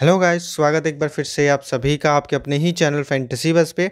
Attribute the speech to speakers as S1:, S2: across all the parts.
S1: hello guys स्वागत एक बार फिर से आप सभी का आपके अपने ही चैनल फैंटेसी बस पे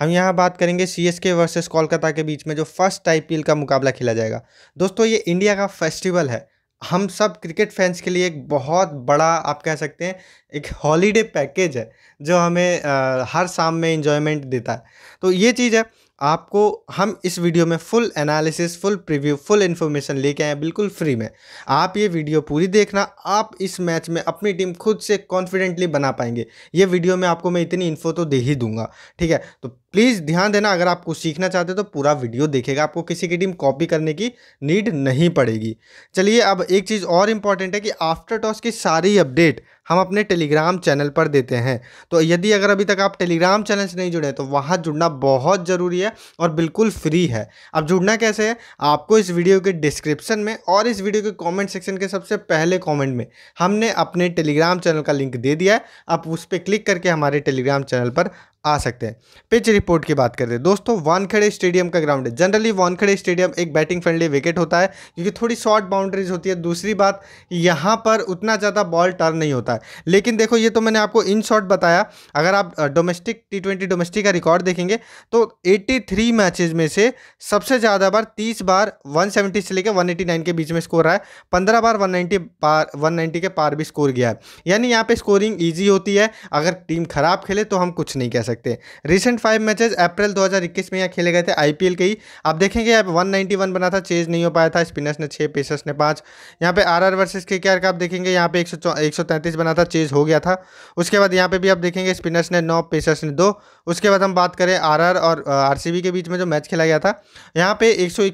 S1: हम यहाँ बात करेंगे C S K versus Kolkata के बीच में जो फर्स्ट आई का मुकाबला खेला जाएगा दोस्तों ये इंडिया का फेस्टिवल है हम सब क्रिकेट फैंस के लिए एक बहुत बड़ा आप कह सकते हैं एक हॉलीडे पैकेज है जो हमें आ, हर शाम में इन्जॉयमेंट देता है तो ये चीज़ है आपको हम इस वीडियो में full analysis full preview full information लेके आए हैं बिल्कुल फ्री में आप ये वीडियो पूरी देखना आप इस मैच में अपनी टीम खुद से कॉन्फिडेंटली बना पाएंगे ये वीडियो में आपको मैं इतनी इन्फो तो दे ही दूंगा ठीक है तो प्लीज़ ध्यान देना अगर आपको सीखना चाहते हो तो पूरा वीडियो देखेगा आपको किसी की टीम कॉपी करने की नीड नहीं पड़ेगी चलिए अब एक चीज़ और इम्पॉर्टेंट है कि आफ्टर टॉस की सारी अपडेट हम अपने टेलीग्राम चैनल पर देते हैं तो यदि अगर अभी तक आप टेलीग्राम चैनल से नहीं जुड़े तो वहाँ जुड़ना बहुत ज़रूरी है और बिल्कुल फ्री है अब जुड़ना कैसे है आपको इस वीडियो के डिस्क्रिप्शन में और इस वीडियो के कमेंट सेक्शन के सबसे पहले कमेंट में हमने अपने टेलीग्राम चैनल का लिंक दे दिया है आप उस पर क्लिक करके हमारे टेलीग्राम चैनल पर आ सकते हैं पिच रिपोर्ट की बात करें दोस्तों वानखेड़े स्टेडियम का ग्राउंड है जनरली वानखेड़े स्टेडियम एक बैटिंग फ्रेंडली विकेट होता है क्योंकि थोड़ी शॉर्ट बाउंड्रीज होती है दूसरी बात यहाँ पर उतना ज़्यादा बॉल टर्न नहीं होता है लेकिन देखो ये तो मैंने आपको इन शॉर्ट बताया अगर आप डोमेस्टिक टी ट्वेंटी डोमेस्टिक का रिकॉर्ड देखेंगे तो एट्टी थ्री मैचेज में से सबसे ज़्यादा बार तीस बार वन सेवेंटी से लेकर वन एटी नाइन के बीच में स्कोर आया पंद्रह बार वन नाइन्टी पार वन नाइन्टी के पार भी स्कोर गया है यानी यहाँ पर स्कोरिंग ईजी होती है अगर टीम खराब खेले तो हम कुछ नहीं कह सकते सकते हैं रिसेंट फाइव मैचेस अप्रैल 2021 में यहाँ खेले गए थे आईपीएल के ही आप देखेंगे यहाँ पे 191 बना था चेज नहीं हो पाया था स्पिनर्स ने छः पेसर्स ने पाँच यहाँ पे आरआर वर्सेस के का आप देखेंगे यहाँ पे एक बना था चेज हो गया था उसके बाद यहाँ पे भी आप देखेंगे स्पिनर्स ने नौ पेसर्स ने दो उसके बाद हम बात करें आर और आर के बीच में जो मैच खेला गया था यहाँ पे एक सौ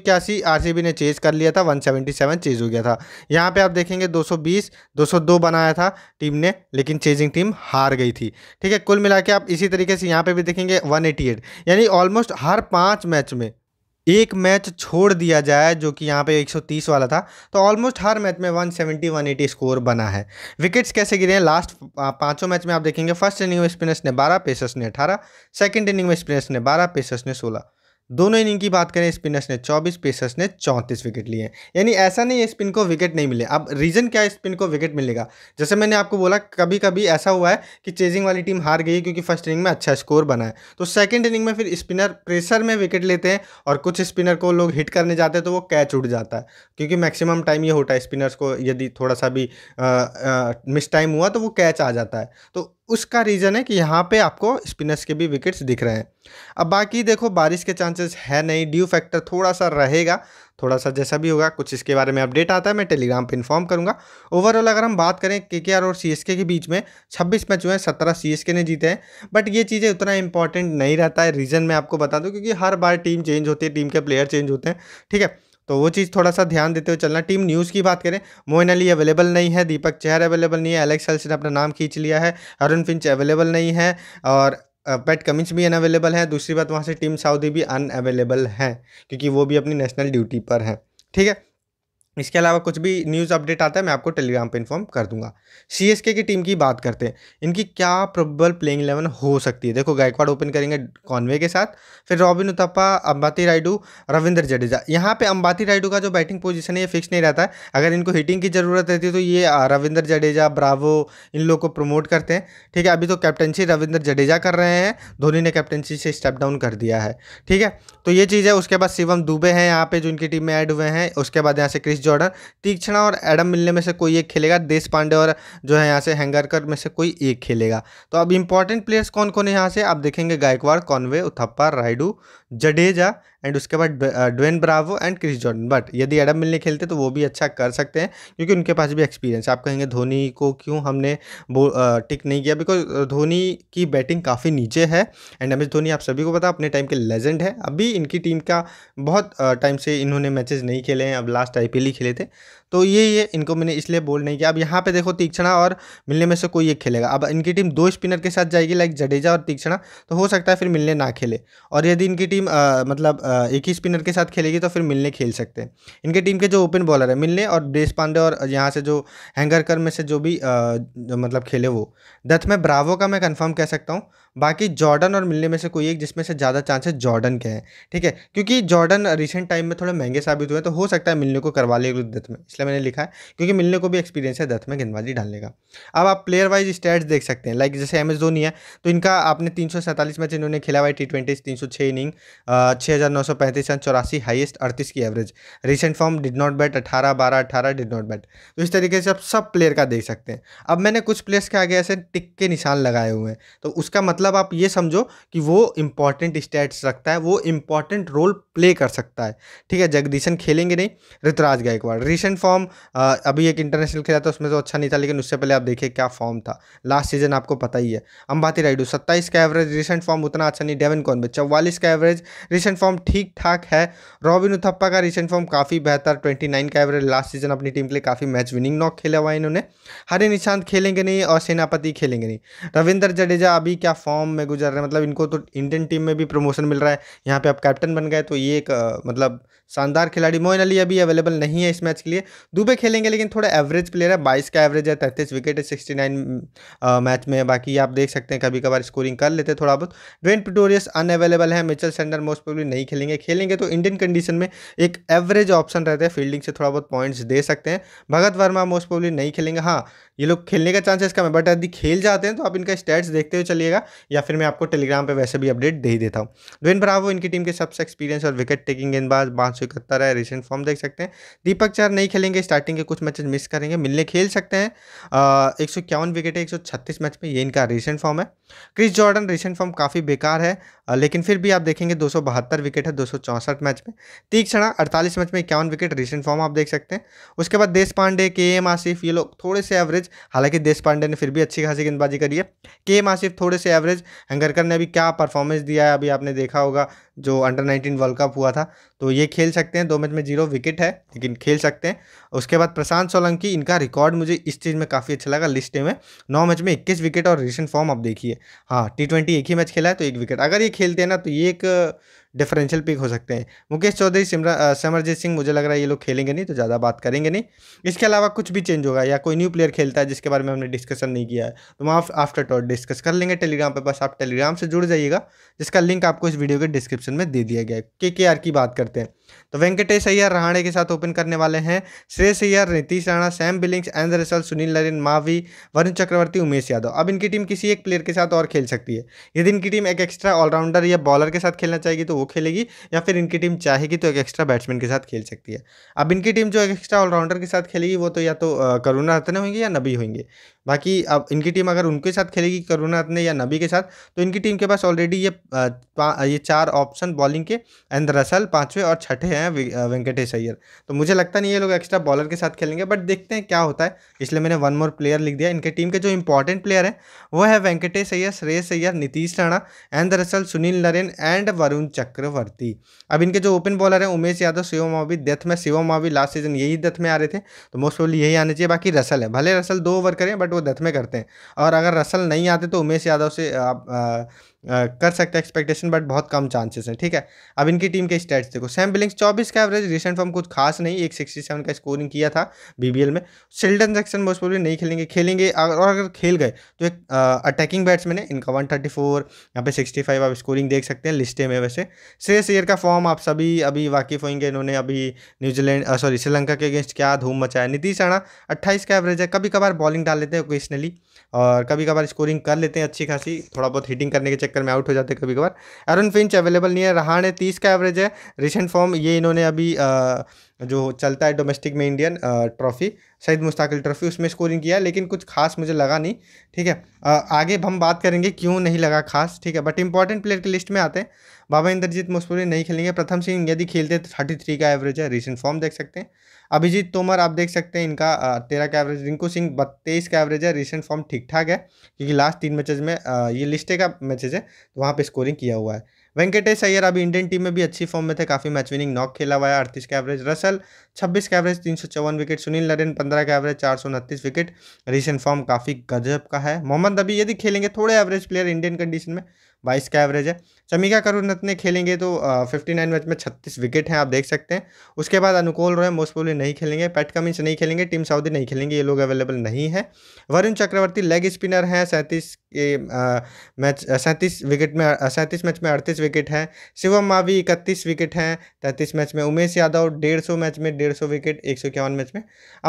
S1: ने चेज कर लिया था वन चेज हो गया था यहाँ पे आप देखेंगे 220 202 बनाया था टीम ने लेकिन चेजिंग टीम हार गई थी ठीक है कुल मिला के आप इसी तरीके से यहाँ पे भी देखेंगे 188 यानी ऑलमोस्ट हर पाँच मैच में एक मैच छोड़ दिया जाए जो कि यहाँ पे 130 वाला था तो ऑलमोस्ट हर मैच में 170 180 स्कोर बना है विकेट्स कैसे गिरे हैं लास्ट पांचों मैच में आप देखेंगे फर्स्ट इनिंग में स्पिनर्स ने 12 पेसर्स ने 18 सेकंड इनिंग में स्पिनर्स ने 12 पेसर्स ने 16 दोनों इनिंग की बात करें स्पिनर्स ने 24 पेसर्स ने 34 विकेट लिए यानी ऐसा नहीं है स्पिन को विकेट नहीं मिले अब रीज़न क्या है स्पिन को विकेट मिलेगा जैसे मैंने आपको बोला कभी कभी ऐसा हुआ है कि चेजिंग वाली टीम हार गई क्योंकि फर्स्ट इनिंग में अच्छा स्कोर बना है तो सेकेंड इनिंग में फिर स्पिनर प्रेशर में विकेट लेते हैं और कुछ स्पिनर को लोग हिट करने जाते हैं तो वो कैच उठ जाता है क्योंकि मैक्सिमम टाइम ये होता है स्पिनर्स को यदि थोड़ा सा भी मिस टाइम हुआ तो वो कैच आ जाता है तो उसका रीज़न है कि यहाँ पे आपको स्पिनर्स के भी विकेट्स दिख रहे हैं अब बाकी देखो बारिश के चांसेस है नहीं ड्यू फैक्टर थोड़ा सा रहेगा थोड़ा सा जैसा भी होगा कुछ इसके बारे में अपडेट आता है मैं टेलीग्राम पे इन्फॉर्म करूंगा ओवरऑल अगर हम बात करें के और सी के बीच में छब्बीस मैच हुए हैं सत्रह सी ने जीते हैं बट ये चीज़ें उतना इंपॉर्टेंट नहीं रहता है रीज़न मैं आपको बता दूँ क्योंकि हर बार टीम चेंज होती है टीम के प्लेयर चेंज होते हैं ठीक है तो वो चीज़ थोड़ा सा ध्यान देते हुए चलना टीम न्यूज़ की बात करें मोइन अली अवेलेबल नहीं है दीपक चहर अवेलेबल नहीं है एलेक्स एल्स ने अपना नाम खींच लिया है अरुण फिंच अवेलेबल नहीं है और पैट कमिंस भी अन अवेलेबल है दूसरी बात वहाँ से टीम साउदी भी अन अवेलेबल है क्योंकि वो भी अपनी नेशनल ड्यूटी पर है ठीक है इसके अलावा कुछ भी न्यूज़ अपडेट आता है मैं आपको टेलीग्राम पे इन्फॉर्म कर दूंगा सी की टीम की बात करते हैं इनकी क्या प्रोबेबल प्लेइंग इलेवन हो सकती है देखो गायकवाड़ ओपन करेंगे कॉन्वे के साथ फिर रॉबिन उथप्पा अम्बाती राइडू रविंद्र जडेजा यहाँ पे अम्बाती राइडू का जो बैटिंग पोजिशन है ये फिक्स नहीं रहता है अगर इनको हिटिंग की ज़रूरत रहती है तो ये रविंद्र जडेजा ब्रावो इन लोग को प्रमोट करते हैं ठीक है अभी तो कैप्टनशी रविंद्र जडेजा कर रहे हैं धोनी ने कैप्टनशी से स्टेप डाउन कर दिया है ठीक है तो ये चीज़ है उसके बाद शिवम दुबे हैं यहाँ पर जो इनकी टीम में ऐड हुए हैं उसके बाद यहाँ से क्रिस जॉर्डन तीक्षणा और एडम मिलने में से कोई एक खेलेगा देश पांडे और जो है यहाँ से हैंगरकर में से कोई एक खेलेगा तो अब इंपॉर्टेंट प्लेयर्स कौन कौन है यहाँ से आप देखेंगे गायकवाड़ कॉनवे उथप्पा रायडू जडेजा एंड उसके बाद Dwayne Bravo and Chris Jordan but यदि एडम मिलने खेलते तो वो भी अच्छा कर सकते हैं क्योंकि उनके पास भी एक्सपीरियंस आप कहेंगे धोनी को क्यों हमने टिक नहीं किया बिकॉज धोनी की बैटिंग काफ़ी नीचे है एंड एम एस धोनी आप सभी को पता अपने टाइम के लेजेंड है अभी इनकी टीम का बहुत टाइम से इन्होंने मैचेज नहीं खेले हैं अब लास्ट आई ही खेले थे तो ये ये इनको मैंने इसलिए बोल नहीं किया अब यहाँ पे देखो तीक्षणा और मिलने में से कोई एक खेलेगा अब इनकी टीम दो स्पिनर के साथ जाएगी लाइक जडेजा और तीक्षणा तो हो सकता है फिर मिलने ना खेले और यदि इनकी टीम आ, मतलब आ, एक ही स्पिनर के साथ खेलेगी तो फिर मिलने खेल सकते हैं इनके टीम के जो ओपन बॉलर है मिलने और देश पांडे और यहाँ से जो हैंगरकर में से जो भी आ, जो मतलब खेले वो दथ में ब्रावो का मैं कन्फर्म कह सकता हूँ बाकी जॉर्डन और मिलने में से कोई एक जिसमें से ज़्यादा चांसेस जॉर्डन के हैं ठीक है क्योंकि जॉर्डन रिसेंट टाइम में थोड़े महंगे साबित हुए तो हो सकता है मिलने को करवा ले दत्त में इसलिए मैंने लिखा है क्योंकि मिलने को भी एक्सपीरियंस है दत्त में गेंदबाजी डालने का अब आप प्लेयर वाइज स्टैट्स देख सकते हैं लाइक जैसे एम एस धोनी है तो इनका आपने तीन मैच इन्होंने खेला हुआ है टी ट्वेंटी तीन सौ छः इनिंग छः हज़ार नौ सौ पैंतीस रन चौरासी हाइस्ट अड़तीस की average recent form did not bat अठारह बारह अठारह डिड नॉट बैट तो इस तरीके से आप सब प्लेयर का देख सकते हैं अब मैंने कुछ प्लेयर्स के आगे ऐसे टिक के निशान लगाए हुए हैं तो उसका मतलब मतलब आप ये समझो कि वो इम्पॉर्टेंट स्टेट्स रखता है वो इम्पॉर्टेंट रोल प्ले कर सकता है ठीक है जगदीशन खेलेंगे नहीं ऋतराज गायकवाड़ रिसेंट फॉर्म अभी एक इंटरनेशनल खेला था उसमें तो अच्छा नहीं था लेकिन उससे पहले आप देखिए क्या फॉर्म था लास्ट सीजन आपको पता ही है अंबाती राइडू सत्ताईस का एवरेज रिसेंट फॉर्म उतना अच्छा नहीं डेवन में चौवालीस का एवरेज रिसेंट फॉर्म ठीक ठाक है रॉबिन उथप्पा का रिसेंट फॉर्म काफ़ी बेहतर ट्वेंटी नाइन का एवरेज लास्ट सीजन अपनी टीम के लिए काफ़ी मैच विनिंग नॉक खेला हुआ है इन्होंने हरे निशांत खेलेंगे नहीं और सेनापति खेलेंगे नहीं रविंद्र जडेजा अभी क्या फॉर्म फॉर्म में गुजर रहे हैं मतलब इनको तो इंडियन टीम में भी प्रमोशन मिल रहा है यहाँ पे आप कैप्टन बन गए तो ये एक मतलब शानदार खिलाड़ी मोइन अली अभी अवेलेबल नहीं है इस मैच के लिए दुबे खेलेंगे लेकिन थोड़ा एवरेज प्लेयर है बाईस का एवरेज है तैंतीस विकेट है सिक्सटी नाइन मैच में बाकी आप देख सकते हैं कभी कभार स्कोरिंग कर लेते हैं थोड़ा बहुत ड्वेन पिटोरियस अनअवेलेबल है मिचल सेंडर मोस्ट प्रोबली नहीं खेलेंगे खेलेंगे तो इंडियन कंडीशन में एक एवरेज ऑप्शन रहता है फील्डिंग से थोड़ा बहुत पॉइंट्स दे सकते हैं भगत वर्मा मोस्ट प्रोबली नहीं खेलेंगे हाँ ये लोग खेलने का चांसेस कम है बट यदि खेल जाते हैं तो आप इनका स्टैट्स देखते हुए चलिएगा या फिर मैं आपको टेलीग्राम पर वैसे भी अपडेट दे ही देता हूँ ड्वेन ब्रावो इनकी टीम के सबसे एक्सपीरियंस और विकेट टेकिंग गेंदबाज पाँच सौ इकहत्तर है रिसेंट फॉर्म देख सकते हैं दीपक चार नहीं खेलेंगे स्टार्टिंग के कुछ मैचेज मिस करेंगे मिलने खेल सकते हैं एक सौ इक्यावन विकेट है एक सौ छत्तीस मैच में ये इनका रिसेंट फॉर्म है क्रिस जॉर्डन रिसेंट फॉर्म काफ़ी बेकार है लेकिन फिर भी आप देखेंगे दो विकेट है दो मैच में तीक्षणा अड़तालीस मैच में इक्यावन विकेट रिसेंट फॉर्म आप देख सकते हैं उसके बाद देश पांडे के एम आसिफ ये लोग थोड़े से एवरेज हालांकि देश पांडे ने फिर भी अच्छी खासी गेंदबाजी करी है के एम आसिफ थोड़े से एवरेज हंगरकर ने अभी क्या परफॉर्मेंस दिया है अभी आपने देखा होगा जो अंडर 19 वर्ल्ड कप हुआ था तो ये खेल सकते हैं दो मैच में जीरो विकेट है लेकिन खेल सकते हैं उसके बाद प्रशांत सोलंकी इनका रिकॉर्ड मुझे इस चीज़ में काफ़ी अच्छा लगा लिस्ट में नौ मैच में इक्कीस विकेट और रिसेंट फॉर्म आप देखिए हाँ टी ट्वेंटी एक ही मैच खेला है तो एक विकेट अगर ये खेलते हैं ना तो ये एक डिफरेंशियल पिक हो सकते हैं मुकेश चौधरी सिमरा समरजीत सिंह मुझे लग रहा है ये लोग खेलेंगे नहीं तो ज़्यादा बात करेंगे नहीं इसके अलावा कुछ भी चेंज होगा या कोई न्यू प्लेयर खेलता है जिसके बारे में हमने डिस्कशन नहीं किया है तो हम आफ्टर टॉट डिस्कस कर लेंगे टेलीग्राम पर बस आप टेलीग्राम से जुड़ जाइएगा जिसका लिंक आपको इस वीडियो के डिस्क्रिप्शन में दे दिया गया है के की बात करते हैं तो वेंकटेश अय्यर रहाणे के साथ ओपन करने वाले हैं Shreyas Iyer Nitish Rana Sam Billings and Russell Sunil Narine Mavi Varun Chakravarthy Umesh Yadav अब इनकी टीम किसी एक प्लेयर के साथ और खेल सकती है यदि इनकी टीम एक एक्स्ट्रा ऑलराउंडर या बॉलर के साथ खेलना चाहेगी तो वो खेलेगी या फिर इनकी टीम चाहेगी तो एक एक्स्ट्रा बैट्समैन के साथ खेल सकती है अब इनकी टीम जो एक एक्स्ट्रा ऑलराउंडर के साथ खेलेगी वो तो या तो करुणा रत्न होंगे या नबी होंगे बाकी अब इनकी टीम अगर उनके साथ खेलेगी करुणा रत्न या नबी के साथ तो इनकी टीम के पास ऑलरेडी ये ये चार ऑप्शन बॉलिंग के एंड रसल पाँचवें और छठे हैं वेंकटेश अय्यर तो मुझे लगता नहीं ये लोग एक्स्ट्रा बॉलर के साथ खेलेंगे बट देखते हैं क्या होता है इसलिए मैंने वन मोर प्लेयर लिख दिया इनके टीम के जो इंपॉर्टेंट प्लेयर हैं वो है Venkatesh Iyer Shreyas Iyer Nitish Rana and Russell Sunil Narine and Varun Chakra Chakravarthy अब इनके जो ओपन बॉलर हैं उमेश यादव शिव मावी डेथ में शिव मावी लास्ट सीजन यही डेथ में आ रहे थे तो मोस्ट प्रोबली यही आने चाहिए बाकी रसल है भले रसल दो ओवर करें बट वो डेथ में करते हैं और अगर रसल नहीं आते तो उमेश यादव से आप, आ, कर सकते हैं एक्सपेक्टेशन बट बहुत कम चांसेस हैं ठीक है अब इनकी टीम के स्टैट्स देखो सैम बिलिंग्स चौबीस का एवरेज रिसेंट फॉर्म कुछ खास नहीं एक सिक्सटी सेवन का स्कोरिंग किया था बीबीएल में सिल्डन जैक्सन मोस्ट प्रोबली नहीं खेलेंगे खेलेंगे और अगर खेल गए तो एक अटैकिंग बैट्समैन है इनका वन थर्टी फोर यहाँ पे सिक्सटी फाइव आप स्कोरिंग देख सकते हैं लिस्टे में वैसे श्रेयस अयर का फॉर्म आप सभी अभी वाकिफ होंगे इन्होंने अभी न्यूजीलैंड सॉरी श्रीलंका के अगेंस्ट क्या धूम मचाया नीतीश राणा अट्ठाईस का एवरेज है कभी कभार बॉलिंग डाल लेते हैं ओकेशनली और कभी कभार स्कोरिंग कर लेते हैं अच्छी खासी थोड़ा बहुत हिटिंग करने के चक्कर में आउट हो जाते कभी कभार एरन फिंच अवेलेबल नहीं है रहाणे तीस का एवरेज है रिसेंट फॉर्म ये इन्होंने अभी आ, जो चलता है डोमेस्टिक में इंडियन ट्रॉफी शहीद मुस्ताकिल ट्रॉफी उसमें स्कोरिंग किया लेकिन कुछ खास मुझे लगा नहीं ठीक है आगे हम बात करेंगे क्यों नहीं लगा खास ठीक है बट इंपॉर्टेंट प्लेयर की लिस्ट में आते हैं बाबा इंद्रजीत मोसपुरी नहीं खेलेंगे प्रथम सिंह यदि खेलते तो थर्टी थ्री का एवरेज है रिसेंट फॉर्म देख सकते हैं अभिजीत तोमर आप देख सकते हैं इनका तेरह का एवरेज रिंकू सिंह बत्तीस का एवरेज है रिसेंट फॉर्म ठीक ठाक है क्योंकि लास्ट तीन मैचेज में ये लिस्टे का मैचेज है तो वहाँ पर स्कोरिंग किया हुआ है वेंकटेश अय्यर अभी इंडियन टीम में भी अच्छी फॉर्म में थे काफ़ी मैच विनिंग नॉक खेला हुआ है अड़तीस का एवरेज रसल छब्बीस का एवरेज तीन विकेट सुनील नरेन पंद्रह का एवरेज चार विकेट रिसेंट फॉर्म काफ़ी गजब का है मोहम्मद अभी यदि खेलेंगे थोड़े एवरेज प्लेयर इंडियन कंडीशन में बाईस का एवरेज है चमिका करुणरत्न ने खेलेंगे तो फिफ्टी नाइन मैच में छत्तीस विकेट हैं आप देख सकते हैं उसके बाद अनुकूल रॉय मोस्ट प्रोबली नहीं खेलेंगे पैट कमिंस नहीं खेलेंगे टीम साउदी नहीं खेलेंगे ये लोग अवेलेबल नहीं है वरुण चक्रवर्ती लेग स्पिनर हैं सैंतीस के मैच सैंतीस विकेट में सैंतीस मैच में अड़तीस विकेट हैं शिवम मावी इकतीस विकेट हैं तैंतीस मैच में उमेश यादव डेढ़ सौ मैच में डेढ़ सौ विकेट एक सौ इक्यावन मैच में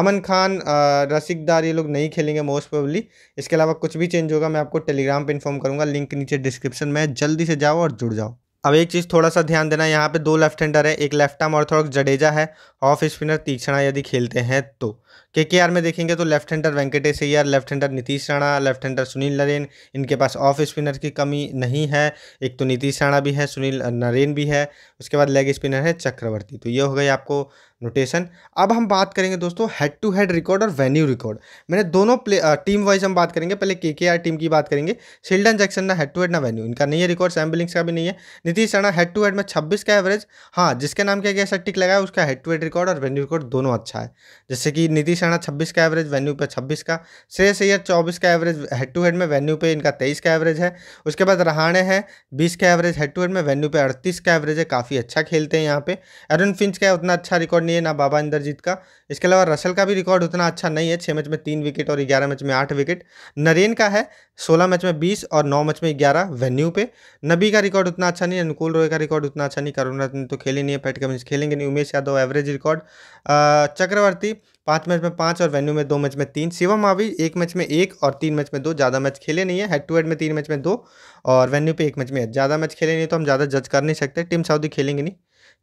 S1: अमन खान रसिकदार ये लोग नहीं खेलेंगे मोस्ट प्रोबली इसके अलावा कुछ भी चेंज होगा मैं आपको टेलीग्राम पर इन्फॉर्म करूँगा लिंक नीचे डिस्क्रिप्शन सेक्शन में जल्दी से जाओ और जुड़ जाओ अब एक चीज़ थोड़ा सा ध्यान देना यहाँ पे दो लेफ्ट हैंडर है एक लेफ्ट आर्म थोड़ा जडेजा है ऑफ स्पिनर तीक्षणा यदि खेलते हैं तो के के आर में देखेंगे तो left hander Venkatesh Iyer left hander Nitish Rana left hander Sunil Narine इनके पास ऑफ स्पिनर की कमी नहीं है एक तो नीतीश राणा भी है सुनील नरेन भी है उसके बाद लेग स्पिनर है चक्रवर्ती तो ये हो गई आपको नोटेशन अब हम बात करेंगे दोस्तों हेड टू हेड रिकॉर्ड और वेन्यू रिकॉर्ड मैंने दोनों प्ले टीम वाइज हम बात करेंगे पहले के के आर टीम की बात करेंगे शिल्डन जैक्सन ना हेड टू हेड ना वेन्यू इनका नहीं है रिकॉर्ड सैम्बलिंग्स का भी नहीं है Nitish Rana head to head में छब्बीस का एवरेज हाँ जिसके नाम क्या गया सट्टिक लगा है उसका हेड टू हेड रिकॉर्ड और वेन्यू रिकॉर्ड दोनों अच्छा है जैसे कि नीतीश राणा छब्बीस का एवरेज वेन्यू पे छब्बीस का श्रेयस सैयद चौबीस का एवरेज हेड टू हेड में वेन्यू पे इनका तेईस का एवरेज है उसके बाद रहाणे है बीस का एवरेज हेड टू हेड में वेन्यू पे अड़तीस का एवरेज है काफ़ी अच्छा खेलते हैं यहाँ पे अरुण फिंच का उतना अच्छा रिकॉर्ड नहीं है ना बाबा इंदरजीत का इसके अलावा रसल का भी रिकॉर्ड उतना अच्छा नहीं है छः मैच में तीन विकेट और ग्यारह मैच में आठ विकेट नरेन का है सोलह मैच में बीस और नौ मैच में ग्यारह वेन्यू पे नबी का रिकॉर्ड उतना अच्छा नहीं है अनुकूल रॉय का रिकॉर्ड उतना अच्छा नहीं करुण रत्न तो खेले नहीं है पैट कमिंस खेलेंगे नहीं उमेश यादव एवरेज रिकॉर्ड चक्रवर्ती पाँच मैच में पाँच और वेन्यू में दो मैच में तीन शिवम मावी एक मैच में एक और तीन मैच में दो ज़्यादा मैच खेले नहीं है हेड टू हेड में तीन मैच में दो और वेन्यू पे एक मैच में ज़्यादा मैच खेले नहीं तो हम ज़्यादा जज कर नहीं सकते टीम साउदी खेलेंगे नहीं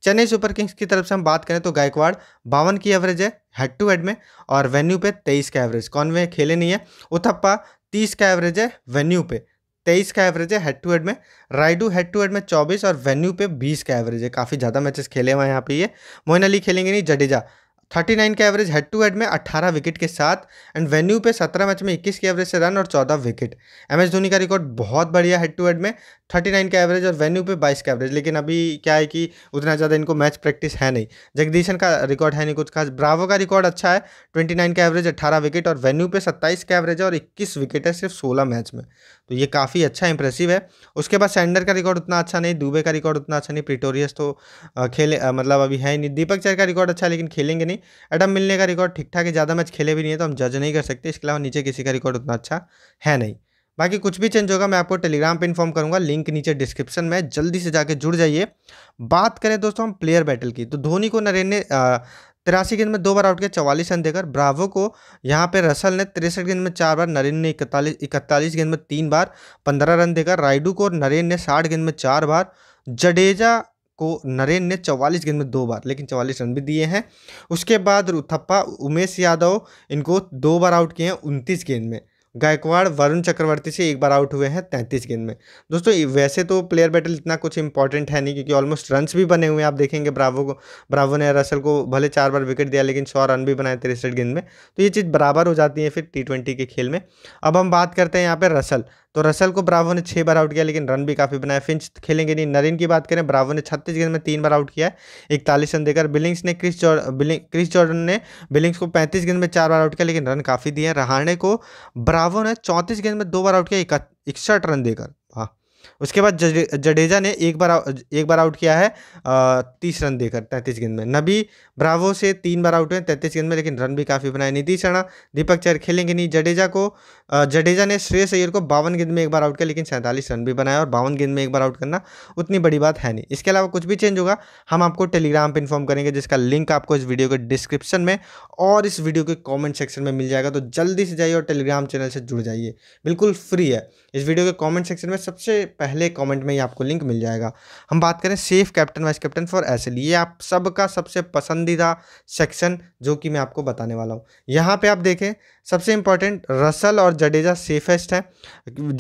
S1: चेन्नई सुपर किंग्स की तरफ से हम बात करें तो गायकवाड़ बावन की एवरेज है हेड टू हेड में और वेन्यू पे तेईस का एवरेज कॉनवे खेले नहीं है उथप्पा तीस का एवरेज है वेन्यू पे तेईस का एवरेज है हेड टू हेड में राइडू हेड टू हेड में चौबीस और वेन्यू पे बीस का एवरेज है काफ़ी ज़्यादा मैचेस खेले हुए हैं यहाँ पे ये मोइन अली खेलेंगे नहीं जडेजा 39 के एवरेज हेड टू हेड में 18 विकेट के साथ एंड वेन्यू पे 17 मैच में 21 के एवरेज से रन और 14 विकेट एम एस धोनी का रिकॉर्ड बहुत बढ़िया हेड टू हेड में थर्टी नाइन का एवरेज और वेन्यू पे बाईस का एवरेज लेकिन अभी क्या है कि उतना ज़्यादा इनको मैच प्रैक्टिस है नहीं जगदीशन का रिकॉर्ड है नहीं कुछ खास ब्रावो का रिकॉर्ड अच्छा है ट्वेंटी नाइन का एवरेज अट्ठारह विकेट और वेन्यू पे सत्ताईस का एवरेज है और इक्कीस विकेट है सिर्फ सोलह मैच में तो ये काफ़ी अच्छा इंप्रेसिव है उसके बाद सैंडर का रिकॉर्ड उतना अच्छा नहीं दुबे का रिकॉर्ड उतना अच्छा नहीं प्रिटोरियस तो खेले मतलब अभी है नहीं दीपक चैर का रिकॉर्ड अच्छा है लेकिन खेलेंगे नहीं एडम मिलने का रिकॉर्ड ठीक ठाक है ज़्यादा मैच खेले भी नहीं है तो हम जज नहीं कर सकते इसके अलावा नीचे किसी का रिकॉर्ड उतना अच्छा है नहीं बाकी कुछ भी चेंज होगा मैं आपको टेलीग्राम पे इन्फॉर्म करूंगा लिंक नीचे डिस्क्रिप्शन में जल्दी से जाके जुड़ जाइए बात करें दोस्तों हम प्लेयर बैटल की तो धोनी को नरेन ने तिरासी गेंद में दो बार आउट किया चवालीस रन देकर ब्रावो को यहाँ पे रसल ने तिरसठ गेंद में चार बार नरेन ने इकतालीस इकतालीस गेंद में तीन बार पंद्रह रन देकर राइडू को और नरेन ने साठ गेंद में चार बार जडेजा को नरेन ने चवालीस गेंद में दो बार लेकिन चवालीस रन भी दिए हैं उसके बाद रुथप्पा उमेश यादव इनको दो बार आउट किए हैं उनतीस गेंद में गायकवाड़ वरुण चक्रवर्ती से एक बार आउट हुए हैं तैंतीस गेंद में दोस्तों वैसे तो प्लेयर बैटल इतना कुछ इंपॉर्टेंट है नहीं क्योंकि ऑलमोस्ट रन्स भी बने हुए हैं आप देखेंगे ब्रावो को ब्रावो ने रसल को भले चार बार विकेट दिया लेकिन सौ रन भी बनाए तिरसठ गेंद में तो ये चीज़ बराबर हो जाती है फिर टी के खेल में अब हम बात करते हैं यहाँ पर रसल तो रसल को ब्रावो ने छः बार आउट किया लेकिन रन भी काफ़ी बनाया फिंच खेलेंगे नहीं नरिन की बात करें ब्रावो ने छत्तीस गेंद में तीन बार आउट किया है इकतालीस रन देकर बिलिंग्स ने Chris Jordan billing Chris Jordan ने बिलिंग्स को पैंतीस गेंद में चार बार आउट किया लेकिन रन काफ़ी दिए रहाणे को ब्रावो ब्रावो ने चौंतीस गेंद में दो बार आउट किया इकसठ रन देकर हाँ उसके बाद जडेजा ने एक बार एक बार आउट किया है तीस रन देकर तैंतीस गेंद में नबी ब्रावो से तीन बार आउट हुए तैंतीस गेंद में लेकिन रन भी काफ़ी बनाए नीतीश राणा दीपक चैर खेलेंगे नहीं जडेजा को जडेजा ने श्रेयस अय्यर को बावन गेंद में एक बार आउट किया लेकिन सैंतालीस रन भी बनाया और बावन गेंद में एक बार आउट करना उतनी बड़ी बात है नहीं इसके अलावा कुछ भी चेंज होगा हम आपको टेलीग्राम पर इन्फॉर्म करेंगे जिसका लिंक आपको इस वीडियो के डिस्क्रिप्शन में और इस वीडियो के कॉमेंट सेक्शन में मिल जाएगा तो जल्दी से जाइए और टेलीग्राम चैनल से जुड़ जाइए बिल्कुल फ्री है इस वीडियो के कॉमेंट सेक्शन में सबसे पहले कॉमेंट में ही आपको लिंक मिल जाएगा हम बात करें safe captain vice captain for एस ये आप सबका सबसे पसंद पसंदीदा सेक्शन जो कि मैं आपको बताने वाला हूँ यहाँ पे आप देखें सबसे इंपॉर्टेंट रसल और जडेजा सेफेस्ट है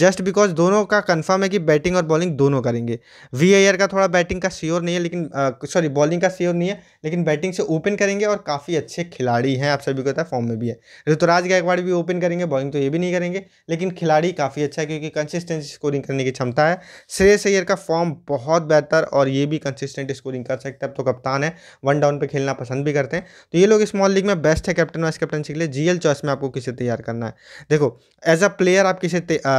S1: जस्ट बिकॉज दोनों का कंफर्म है कि बैटिंग और बॉलिंग दोनों करेंगे वी का थोड़ा बैटिंग का श्योर नहीं है लेकिन सॉरी बॉलिंग का श्योर नहीं है लेकिन बैटिंग से ओपन करेंगे और काफ़ी अच्छे खिलाड़ी हैं आप सभी को पता है फॉर्म में भी है ऋतुराज गायकवाड़ भी ओपन करेंगे बॉलिंग तो ये भी नहीं करेंगे लेकिन खिलाड़ी काफ़ी अच्छा है क्योंकि कंसिस्टेंट स्कोरिंग करने की क्षमता है श्रेयस अय्यर का फॉर्म बहुत बेहतर और ये भी कंसिस्टेंट स्कोरिंग कर सकते हैं अब तो कप्तान है वन डाउन पर खेलना पसंद भी करते हैं तो ये लोग स्मॉल लीग में बेस्ट है कैप्टन वाइस कैप्टनसी के लिए जी चॉइस में आपको किसे तैयार करना है देखो एज अ प्लेयर आप किसे आ,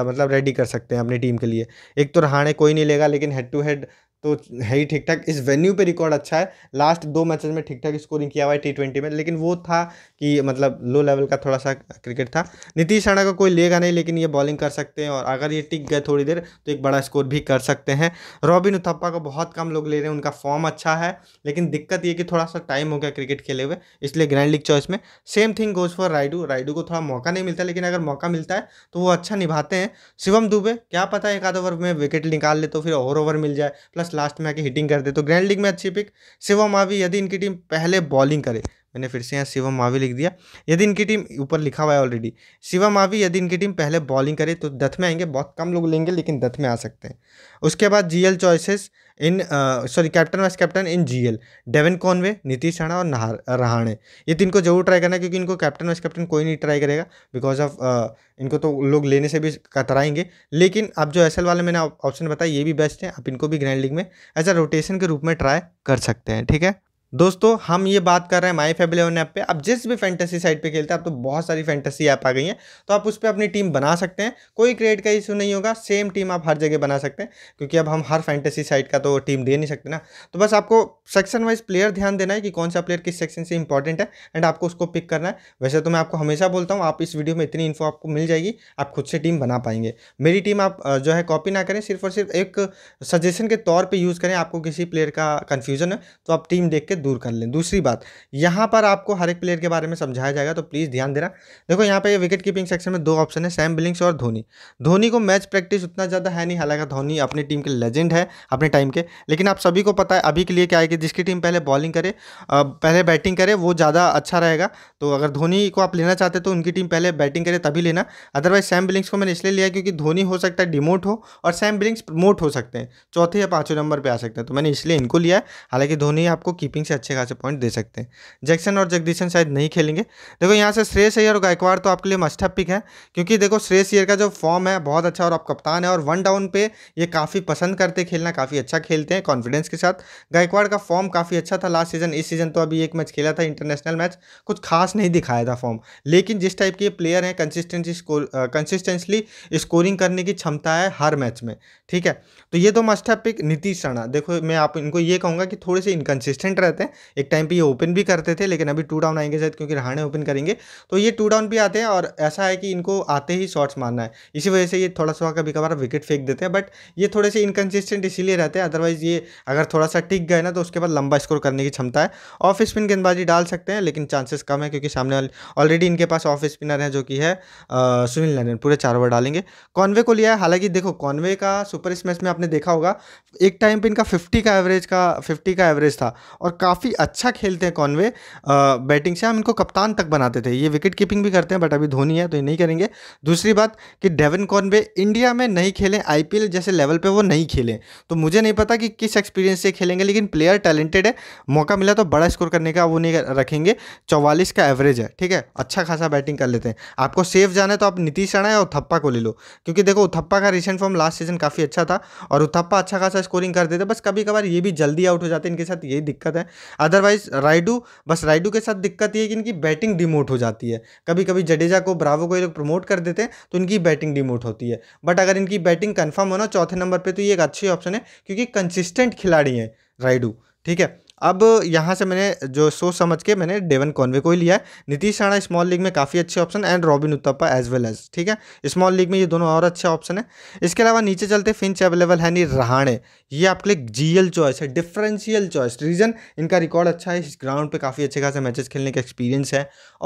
S1: आ, मतलब रेडी कर सकते हैं अपनी टीम के लिए एक तो रहाणे कोई नहीं लेगा लेकिन हेड टू हेड तो है ही ठीक ठाक इस वेन्यू पे रिकॉर्ड अच्छा है लास्ट दो मैचेस में ठीक ठाक स्कोरिंग किया हुआ है टी ट्वेंटी में लेकिन वो था कि मतलब लो लेवल का थोड़ा सा क्रिकेट था नीतीश राणा का कोई लेगा नहीं लेकिन ये बॉलिंग कर सकते हैं और अगर ये टिक गए थोड़ी देर तो एक बड़ा स्कोर भी कर सकते हैं रॉबिन उथप्पा को बहुत कम लोग ले रहे हैं उनका फॉर्म अच्छा है लेकिन दिक्कत ये कि थोड़ा सा टाइम हो गया क्रिकेट खेले हुए इसलिए ग्रैंड लीग चॉइस में same thing goes for Rayudu Rayudu को थोड़ा मौका नहीं मिलता लेकिन अगर मौका मिलता है तो वो अच्छा निभाते हैं शिवम दुबे क्या पता है एक आध ओवर में विकेट निकाल ले तो फिर और ओवर मिल जाए प्लस लास्ट में आके हिटिंग कर दे तो ग्रैंड लीग में अच्छी पिक शिवम आवी यदि इनकी टीम पहले बॉलिंग करे मैंने फिर से यहाँ शिवम मावी लिख दिया यदि इनकी टीम ऊपर लिखा हुआ है ऑलरेडी शिवम मावी यदि इनकी टीम पहले बॉलिंग करे तो दथ में आएंगे बहुत कम लोग लेंगे लेकिन दथ में आ सकते हैं उसके बाद GL choices in sorry captain vice captain in GL Devon Conway Nitish Rana और नहार रहाणे ये तीन को जरूर ट्राई करना क्योंकि इनको कैप्टन वाइस कैप्टन कोई नहीं ट्राई करेगा बिकॉज ऑफ इनको तो लोग लेने से भी कतराएंगे लेकिन अब जो एस वाले मैंने ऑप्शन बताया ये भी बेस्ट है आप इनको भी ग्रैंड लीग में एज अ रोटेशन के रूप में ट्राई कर सकते हैं ठीक है दोस्तों हम ये बात कर रहे हैं माई फेबल एवन ऐप पे आप जिस भी फैंटेसी साइट पे खेलते हैं आप तो बहुत सारी फैंटेसी ऐप आ गई हैं तो आप उस पर अपनी टीम बना सकते हैं कोई क्रिएट का इशू नहीं होगा सेम टीम आप हर जगह बना सकते हैं क्योंकि अब हम हर फैंटेसी साइट का तो टीम दे नहीं सकते ना तो बस आपको सेक्शन वाइज प्लेयर ध्यान देना है कि कौन सा प्लेयर किस सेक्शन से इंपॉर्टेंट है एंड आपको उसको पिक करना है वैसे तो मैं आपको हमेशा बोलता हूँ आप इस वीडियो में इतनी इन्फो आपको मिल जाएगी आप खुद से टीम बना पाएंगे मेरी टीम आप जो है कॉपी ना करें सिर्फ और सिर्फ एक सजेशन के तौर पर यूज़ करें आपको किसी प्लेयर का कन्फ्यूजन है तो आप टीम देख के दूर कर लें दूसरी बात यहाँ पर आपको हर एक प्लेयर के बारे में समझाया जाएगा तो प्लीज़ ध्यान देना देखो यहाँ पर विकेट कीपिंग सेक्शन में दो ऑप्शन है सैम बिलिंग्स और धोनी धोनी को मैच प्रैक्टिस उतना ज़्यादा है नहीं हालांकि धोनी अपनी टीम के लेजेंड है अपने टाइम के लेकिन आप सभी को पता है अभी के लिए क्या है कि जिसकी टीम पहले बॉलिंग करे पहले बैटिंग करे वो ज़्यादा अच्छा रहेगा तो अगर धोनी को आप लेना चाहते तो उनकी टीम पहले बैटिंग करे तभी लेना अदरवाइज सैम बिलिंग्स को मैंने इसलिए लिया क्योंकि धोनी हो सकता है डिमोट हो और सैम बिलिंग्स प्रमोट हो सकते हैं चौथे या पाँचवें नंबर पर आ सकते हैं तो मैंने इसलिए इनको लिया हालांकि धोनी आपको कीपिंग से अच्छे खासे पॉइंट दे सकते हैं जैक्सन और जगदीशन शायद नहीं खेलेंगे देखो यहाँ से श्रेयस अयर और गायकवाड़ तो आपके लिए मस्टअप पिक है क्योंकि देखो श्रेयस अयर का जो फॉर्म है बहुत अच्छा और आप कप्तान है और वन डाउन पे ये काफ़ी पसंद करते खेलना काफ़ी अच्छा खेलते हैं कॉन्फिडेंस के साथ गायकवाड़ का फॉर्म काफ़ी अच्छा था लास्ट सीजन इस सीजन तो अभी एक मैच खेला था इंटरनेशनल मैच कुछ खास नहीं दिखाया था फॉर्म लेकिन जिस टाइप के प्लेयर हैं कंसिस्टेंसी कंसिस्टेंसली स्कोरिंग करने की क्षमता है हर मैच में ठीक है तो ये तो मस्टअप पिक नीतीश राणा देखो मैं आप इनको ये कहूँगा कि थोड़े से इनकन्सिस्टेंट रहते हैं आते हैं एक टाइम पे ये ओपन भी करते थे लेकिन अभी टू डाउन आएंगे शायद क्योंकि रहाणे ओपन करेंगे तो ये टू डाउन भी आते हैं और ऐसा है कि इनको आते ही शॉर्ट्स मारना है इसी वजह से ये थोड़ा सा कभी कभार विकेट फेंक देते हैं बट ये थोड़े से इनकन्सिस्टेंट इसीलिए रहते हैं अदरवाइज़ ये अगर थोड़ा सा टिक गए ना तो उसके बाद लंबा स्कोर करने की क्षमता है ऑफ स्पिन गेंदबाजी डाल सकते हैं लेकिन चांसेस कम है क्योंकि सामने वाले ऑलरेडी इनके पास ऑफ स्पिनर है जो कि है सुनील नारायण पूरे चार ओवर डालेंगे कॉन्वे को लिया है हालांकि देखो कॉन्वे का सुपर स्मैश में आपने देखा होगा एक टाइम पे इनका 50 का एवरेज का 50 का एवरेज था और काफ़ी अच्छा खेलते हैं कॉनवे बैटिंग से हम इनको कप्तान तक बनाते थे ये विकेट कीपिंग भी करते हैं बट अभी धोनी है तो ये नहीं करेंगे दूसरी बात कि डेवन कॉनवे इंडिया में नहीं खेलें आई जैसे लेवल पर वो नहीं खेलें तो मुझे नहीं पता कि किस एक्सपीरियंस से खेलेंगे लेकिन प्लेयर टैलेंटेड है मौका मिला तो बड़ा स्कोर करने का वो नहीं रखेंगे चौवालीस का एवरेज है ठीक है अच्छा खासा बैटिंग कर लेते हैं आपको सेफ जाना है तो आप नीतीश राणा और थप्पा को ले लो क्योंकि देखो उथप्पा का रिसेंट फॉर्म लास्ट सीजन काफ़ी अच्छा था और उथप्पा अच्छा खासा स्कोरिंग कर देते बस कभी कभार ये भी जल्दी आउट हो जाते हैं इनके साथ यही दिक्कत है अदरवाइज राइडू बस राइडू के साथ दिक्कत ये कि इनकी बैटिंग डिमोट हो जाती है कभी कभी जडेजा को ब्रावो को ये लोग प्रमोट कर देते हैं तो इनकी बैटिंग डिमोट होती है बट अगर इनकी बैटिंग कन्फर्म होना चौथे नंबर पर तो ये एक अच्छी ऑप्शन है क्योंकि कंसिस्टेंट खिलाड़ी हैं राइडू ठीक है अब यहाँ से मैंने जो सोच समझ के मैंने डेवन कॉन्वे को ही लिया है नीतीश राणा स्मॉल लीग में काफ़ी अच्छे option and Robin Uthappa as well as ठीक है स्मॉल लीग में ये दोनों और अच्छे ऑप्शन है इसके अलावा नीचे चलते फिंच अवेलेबल है नी रहाणे ये आपके लिए जीएल चॉइस है डिफरेंशियल चॉइस रीजन इनका रिकॉर्ड अच्छा है इस ग्राउंड पर काफ़ी अच्छे खासे मैचेस खेलने का एक्सपीरियंस है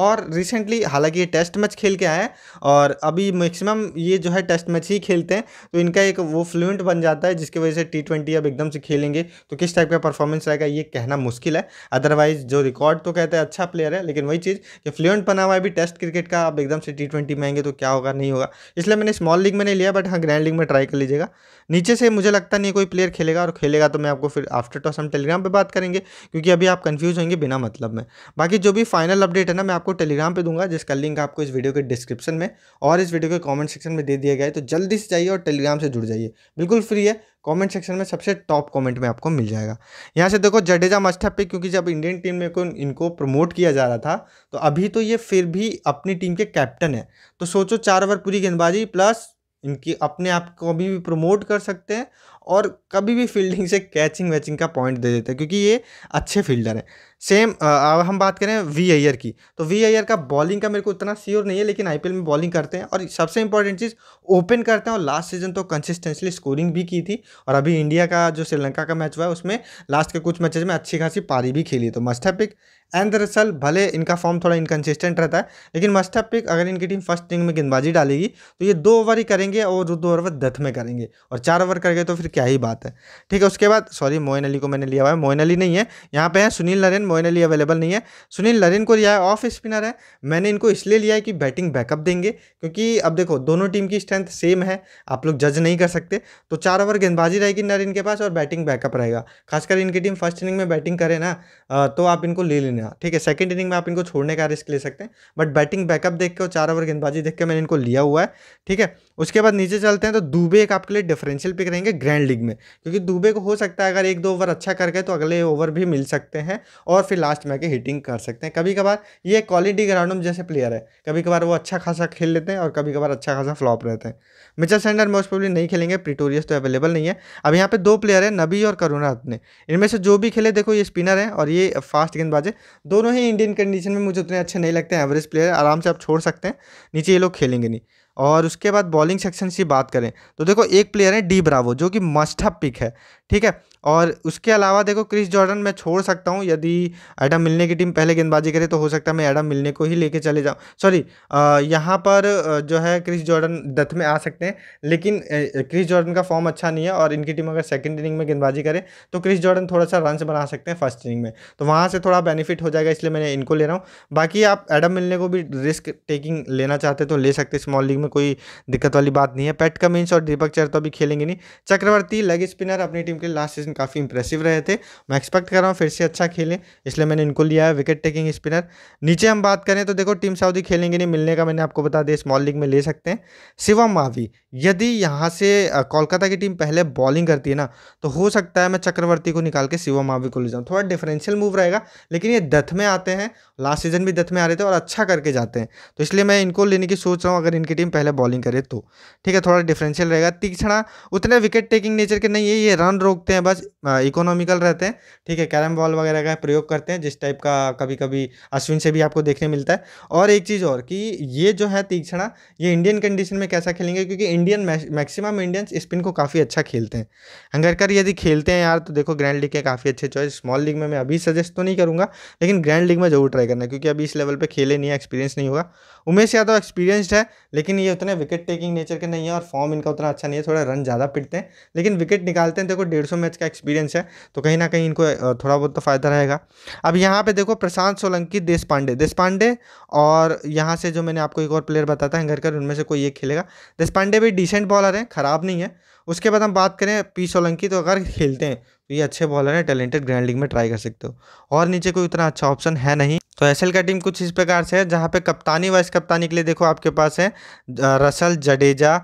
S1: और रिसेंटली हालांकि ये टेस्ट मैच खेल के आए और अभी मैक्सिमम ये जो है टेस्ट मैच ही खेलते हैं तो इनका एक वो फ्लुएंट बन जाता है जिसकी वजह से टी अब एकदम से खेलेंगे तो किस टाइप का परफॉर्मेंस रहेगा ये कह कहना मुश्किल है अदरवाइज जो रिकॉर्ड तो कहते हैं अच्छा प्लेयर है लेकिन वही चीज़ कि फ्लुएंट बना हुआ है भी टेस्ट क्रिकेट का अब एकदम से टी ट्वेंटी में आएंगे तो क्या होगा नहीं होगा इसलिए मैंने स्मॉल लीग में नहीं लिया बट हाँ ग्रैंड लीग में ट्राई कर लीजिएगा नीचे से मुझे लगता नहीं कोई प्लेयर खेलेगा और खेलेगा तो मैं आपको फिर आफ्टर टॉस हम टेलीग्राम पर बात करेंगे क्योंकि अभी आप कन्फ्यूज होंगे बिना मतलब में बाकी जो भी फाइनल अपडेट है ना मैं आपको टेलीग्राम पर दूंगा जिसका लिंक आपको इस वीडियो के डिस्क्रिप्शन में और इस वीडियो के कॉमेंट सेक्शन में दे दिया गया है तो जल्दी से जाइए और टेलीग्राम से जुड़ जाइए बिल्कुल फ्री है कमेंट सेक्शन में सबसे टॉप कमेंट में आपको मिल जाएगा यहाँ से देखो जडेजा है पिक क्योंकि जब इंडियन टीम में को इनको प्रमोट किया जा रहा था तो अभी तो ये फिर भी अपनी टीम के कैप्टन है तो सोचो चार ओवर पूरी गेंदबाजी प्लस इनकी अपने आप को अभी भी प्रमोट कर सकते हैं और कभी भी फील्डिंग से कैचिंग वैचिंग का पॉइंट दे देते हैं क्योंकि ये अच्छे फील्डर हैं सेम अब हम बात करें वी अयर की तो वी अयर का बॉलिंग का मेरे को उतना श्योर नहीं है लेकिन आईपीएल में बॉलिंग करते हैं और सबसे इंपॉर्टेंट चीज़ ओपन करते हैं और लास्ट सीजन तो कंसिस्टेंसली स्कोरिंग भी की थी और अभी इंडिया का जो श्रीलंका का मैच हुआ है उसमें लास्ट के कुछ मैचेज में अच्छी खासी पारी भी खेली तो मस्ट है एंड दरअसल भले इनका फॉर्म थोड़ा इनकन्सिस्टेंट रहता है लेकिन मस्ट पिक अगर इनकी टीम फर्स्ट इनिंग में गेंदबाजी डालेगी तो ये दो ओवर ही करेंगे और दो ओवर दथ में करेंगे और चार ओवर कर गए तो फिर क्या ही बात है ठीक है उसके बाद सॉरी मोइन अली को मैंने लिया हुआ है मोइन अली नहीं है यहाँ पे है Sunil Narine Moeen Ali available नहीं है सुनील नरिन को लिया है ऑफ स्पिनर है मैंने इनको इसलिए लिया है कि बैटिंग बैकअप देंगे क्योंकि अब देखो दोनों टीम की स्ट्रेंथ सेम है आप लोग जज नहीं कर सकते तो चार ओवर गेंदबाजी रहेगी नरिन के पास और बैटिंग बैकअप रहेगा खासकर इनकी टीम फर्स्ट इनिंग में बैटिंग करे ना तो आप इनको ले लेना ठीक है सेकेंड इनिंग में आप इनको छोड़ने का रिस्क ले सकते हैं बट बैटिंग बैकअप देख के और चार ओवर गेंदबाजी देख के मैंने इनको लिया हुआ है ठीक है उसके बाद नीचे चलते हैं तो दुबे एक आपके लिए डिफरेंशियल पिक रहेंगे ग्रैंड लीग में क्योंकि दुबे को हो सकता है अगर एक दो ओवर अच्छा करके तो अगले ओवर भी मिल सकते हैं और और फिर लास्ट में आके हिटिंग कर सकते हैं कभी कभार ये क्वालिटी ग्राउंडम जैसे प्लेयर है कभी कभार वो अच्छा खासा खेल लेते हैं और कभी कभार अच्छा खासा फ्लॉप रहते हैं मिचल सेंडर मोस्ट प्रॉब्ली नहीं खेलेंगे प्रिटोरियस तो अवेलेबल नहीं है अब यहाँ पे दो प्लेयर है नबी और करुणा ने इनमें से जो भी खेले देखो ये स्पिनर है और ये फास्ट गेंदबाज है दोनों ही इंडियन कंडीशन में मुझे उतने अच्छे नहीं लगते हैं एवरेज प्लेयर आराम से आप छोड़ सकते हैं नीचे ये लोग खेलेंगे नहीं और उसके बाद बॉलिंग सेक्शन से बात करें तो देखो एक प्लेयर है डी ब्रावो जो कि मस्ट पिक है ठीक है और उसके अलावा देखो क्रिस जॉर्डन मैं छोड़ सकता हूँ यदि एडम मिलने की टीम पहले गेंदबाजी करे तो हो सकता है मैं एडम मिलने को ही लेके चले जाऊँ सॉरी यहाँ पर जो है क्रिस जॉर्डन डेथ में आ सकते हैं लेकिन क्रिस जॉर्डन का फॉर्म अच्छा नहीं है और इनकी टीम अगर सेकेंड इनिंग में गेंदबाजी करे तो क्रिस जॉर्डन थोड़ा सा रन बना सकते हैं फर्स्ट इनिंग में तो वहाँ से थोड़ा बेनिफिट हो जाएगा इसलिए मैंने इनको ले रहा हूँ बाकी आप एडम मिलने को भी रिस्क टेकिंग लेना चाहते तो ले सकते स्मॉल लीग में कोई दिक्कत वाली बात नहीं है पैट कमिंस और दीपक चेर तो अभी खेलेंगे नहीं चक्रवर्ती लेग स्पिनर अपनी टीम के लास्ट सीजन काफ़ी इंप्रेसिव रहे थे मैं एक्सपेक्ट कर रहा हूँ फिर से अच्छा खेलें इसलिए मैंने इनको लिया है विकेट टेकिंग स्पिनर नीचे हम बात करें तो देखो टीम सऊदी खेलेंगे नहीं मिलने का मैंने आपको बता दिया स्मॉल लीग में ले सकते हैं शिवम मावी यदि यहाँ से कोलकाता की टीम पहले बॉलिंग करती है ना तो हो सकता है मैं चक्रवर्ती को निकाल के शिवम मावी को ले जाऊँ थोड़ा डिफरेंशियल मूव रहेगा लेकिन ये दथ में आते हैं लास्ट सीजन भी दथ में आ रहे थे और अच्छा करके जाते हैं तो इसलिए मैं इनको लेने की सोच रहा हूँ अगर इनकी टीम पहले बॉलिंग करे तो ठीक है थोड़ा डिफरेंशियल रहेगा तीक्षणा उतने विकेट टेकिंग नेचर के नहीं है ये रन रोकते हैं बस इकोनॉमिकल रहते हैं ठीक है कैरम बॉल वगैरह का प्रयोग करते हैं जिस टाइप का कभी कभी अश्विन से भी आपको देखने मिलता है और एक चीज़ और कि ये जो है तीक्षणा ये इंडियन कंडीशन में कैसा खेलेंगे क्योंकि इंडियन मैक्सिमम इंडियंस स्पिन को काफ़ी अच्छा खेलते हैं हंगरकर यदि खेलते हैं यार तो देखो ग्रैंड लीग के काफ़ी अच्छे चॉइस स्मॉल लीग में मैं अभी सजेस्ट तो नहीं करूँगा लेकिन ग्रैंड लीग में जरूर ट्राई करना क्योंकि अभी इस लेवल पर खेले नहीं है एक्सपीरियंस नहीं होगा उमेश यादव एक्सपीरियंसड है लेकिन ये उतने विकेट टेकिंग नेचर के नहीं है और फॉर्म इनका उतना अच्छा नहीं है थोड़ा रन ज़्यादा पिटते हैं लेकिन विकेट निकालते हैं देखो डेढ़ मैच का का एक्सपीरियंस है तो कहीं ना कहीं इनको थोड़ा बहुत तो फ़ायदा रहेगा अब यहाँ पे देखो प्रशांत सोलंकी देश पांडे देश पांडे और यहाँ से जो मैंने आपको एक और प्लेयर बताता है घर उनमें से कोई एक खेलेगा देश पांडे भी डिसेंट बॉलर हैं ख़राब नहीं है उसके बाद हम बात करें पी सोलंकी तो अगर खेलते हैं तो ये अच्छे बॉलर हैं टैलेंटेड ग्रैंड लीग में ट्राई कर सकते हो और नीचे कोई उतना अच्छा ऑप्शन है नहीं तो एस का टीम कुछ इस प्रकार से है जहाँ पे कप्तानी वाइस कप्तानी के लिए देखो आपके पास है रसल जडेजा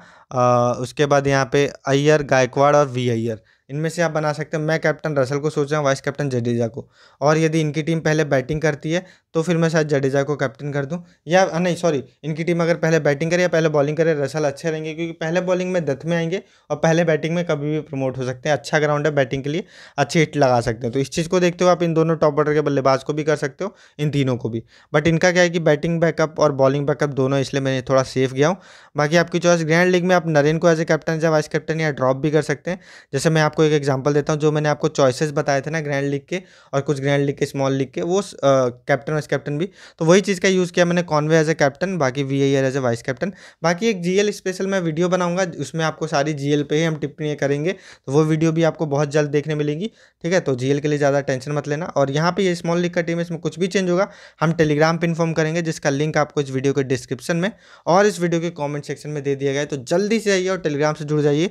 S1: उसके बाद यहाँ पे अय्यर गायकवाड़ और वी अय्यर इनमें से आप बना सकते हैं मैं कैप्टन रसल को सोच रहा हूँ वाइस कैप्टन जडेजा को और यदि इनकी टीम पहले बैटिंग करती है तो फिर मैं शायद जडेजा को कैप्टन कर दूं या हाँ, नहीं सॉरी इनकी टीम अगर पहले बैटिंग करे या पहले बॉलिंग करे रसल अच्छे रहेंगे क्योंकि पहले बॉलिंग में दथ में आएंगे और पहले बैटिंग में कभी भी प्रमोट हो सकते हैं अच्छा ग्राउंड है बैटिंग के लिए अच्छी हिट लगा सकते हैं तो इस चीज़ को देखते हो आप इन दोनों टॉप ऑर्डर के बल्लेबाज को भी कर सकते हो इन तीनों को भी बट इनका क्या है कि बैटिंग बैकअप और बॉलिंग बैकअप दोनों इसलिए मैं थोड़ा सेफ गया हूँ बाकी आपकी चॉइस ग्रैंड लीग में आप नरेन को एज ए कैप्टन या वाइस कैप्टन या ड्रॉप भी कर सकते हैं जैसे मैं आपको एक एग्जाम्पल देता हूँ जो मैंने आपको चॉइसेस बताए थे ना ग्रैंड लीग के और कुछ ग्रैंड लीग के स्मॉल लीग के वो कैप्टन वाइस कैप्टन भी तो वही चीज़ का यूज़ किया मैंने कॉन्वे एज ए कैप्टन बाकी V as a vice captain बाकी एक जीएल स्पेशल मैं वीडियो बनाऊंगा उसमें आपको सारी जीएल पे ही हम टिप्पणियाँ करेंगे तो वो वीडियो भी आपको बहुत जल्द देखने मिलेंगी ठीक है तो जीएल के लिए ज़्यादा टेंशन मत लेना और यहाँ पर ये स्मॉल लीग का टीम है इसमें कुछ भी चेंज होगा हम टेलीग्राम पर इन्फॉर्म करेंगे जिसका लिंक आपको इस वीडियो के डिस्क्रिप्शन में और इस वीडियो के कॉमेंट सेक्शन में दे दिया गया तो जल्दी से आइए और टेलीग्राम से जुड़ जाइए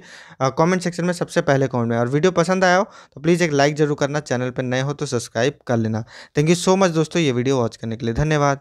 S1: कॉमेंट सेक्शन में सबसे पहले कॉमेंट में और वीडियो पसंद आया हो तो प्लीज़ एक लाइक जरूर करना चैनल पर नए हो तो सब्सक्राइब कर लेना थैंक यू सो मच दोस्तों ये वीडियो वॉच करने के लिए धन्यवाद